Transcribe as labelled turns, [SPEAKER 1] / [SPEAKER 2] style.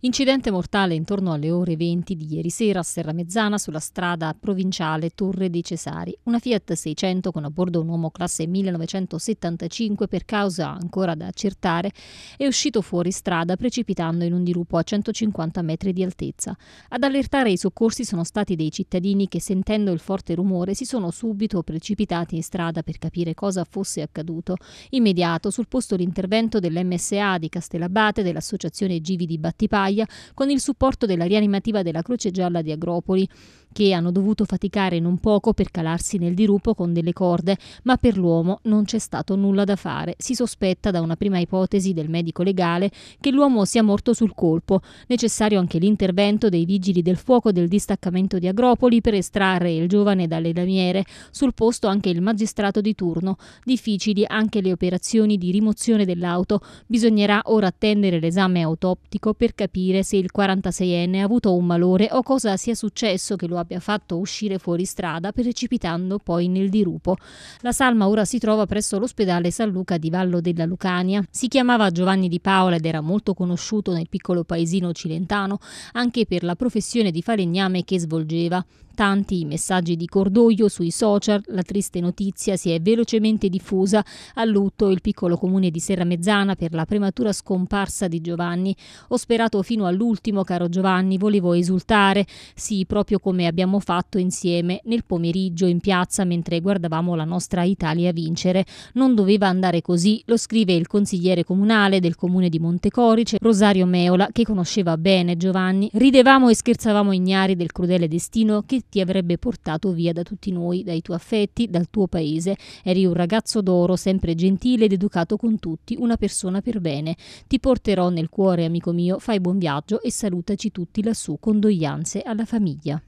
[SPEAKER 1] Incidente mortale intorno alle ore 20 di ieri sera a Serramezzana sulla strada provinciale Torre dei Cesari. Una Fiat 600 con a bordo un uomo classe 1975 per causa ancora da accertare è uscito fuori strada precipitando in un dirupo a 150 metri di altezza. Ad allertare i soccorsi sono stati dei cittadini che sentendo il forte rumore si sono subito precipitati in strada per capire cosa fosse accaduto. Immediato sul posto l'intervento dell'MSA di Castellabate, dell'associazione Givi di Battipaglia Baia con il supporto della rianimativa della Croce Gialla di Agropoli che hanno dovuto faticare non poco per calarsi nel dirupo con delle corde, ma per l'uomo non c'è stato nulla da fare. Si sospetta da una prima ipotesi del medico legale che l'uomo sia morto sul colpo. Necessario anche l'intervento dei vigili del fuoco del distaccamento di Agropoli per estrarre il giovane dalle lamiere. Sul posto anche il magistrato di turno. Difficili anche le operazioni di rimozione dell'auto. Bisognerà ora attendere l'esame autoptico per capire se il 46enne ha avuto un malore o cosa sia successo che lo abbia abbia fatto uscire fuori strada precipitando poi nel dirupo. La salma ora si trova presso l'ospedale San Luca di Vallo della Lucania. Si chiamava Giovanni di Paola ed era molto conosciuto nel piccolo paesino cilentano anche per la professione di falegname che svolgeva. Tanti i messaggi di cordoglio sui social, la triste notizia si è velocemente diffusa. A lutto il piccolo comune di Serramezzana per la prematura scomparsa di Giovanni. Ho sperato fino all'ultimo, caro Giovanni, volevo esultare. Sì, proprio come abbiamo fatto insieme nel pomeriggio in piazza mentre guardavamo la nostra Italia vincere. Non doveva andare così, lo scrive il consigliere comunale del comune di Montecorice, Rosario Meola, che conosceva bene Giovanni. Ridevamo e scherzavamo ignari del crudele destino che ti avrebbe portato via da tutti noi, dai tuoi affetti, dal tuo paese. Eri un ragazzo d'oro, sempre gentile ed educato con tutti, una persona per bene. Ti porterò nel cuore, amico mio, fai buon viaggio e salutaci tutti lassù, condoglianze alla famiglia.